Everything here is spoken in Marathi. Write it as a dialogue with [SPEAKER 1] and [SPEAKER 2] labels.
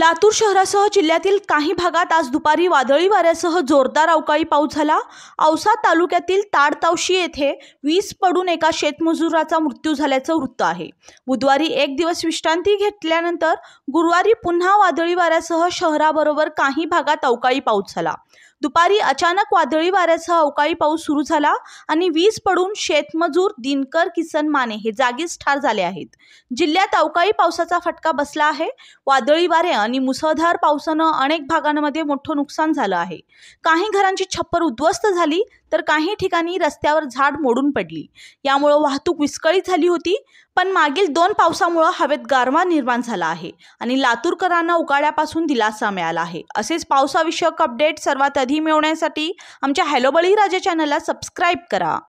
[SPEAKER 1] लातूर शहरासह जिल्ह्यातील काही भागात आज दुपारी वादळी वाऱ्यासह जोरदार अवकाळी पाऊस झाला औसा तालुक्यातील ताडतावशी येथे वीज पडून एका शेतमजुराचा मृत्यू झाल्याचं वृत्त आहे बुधवारी एक दिवस विश्रांती घेतल्यानंतर गुरुवारी पुन्हा वादळी वाऱ्यासह शहराबरोबर काही भागात अवकाळी पाऊस झाला दुपारी अचानक वादळी वाऱ्यासह अवकाळी पाऊस सुरू झाला आणि वीज पडून शेतमजूर दिनकर किसन माने हे जागीच ठार झाले आहेत जिल्ह्यात अवकाळी पावसाचा फटका बसला आहे वादळी वारे आणि मुसळधार पावसानं अनेक भागांमध्ये मोठं नुकसान झालं आहे काही घरांची छप्पर उद्ध्वस्त झाली तर काही ठिकाणी रस्त्यावर झाड मोडून पडली यामुळं वाहतूक विस्कळीत झाली होती पण मागील दोन पावसामुळं हवेत गारवा निर्माण झाला आहे आणि लातूरकरांना उकाड्यापासून दिलासा मिळाला आहे असेच पावसाविषयक अपडेट सर्वात आधी मिळवण्यासाठी आमच्या हॅलोबळी राजा चॅनलला सबस्क्राईब करा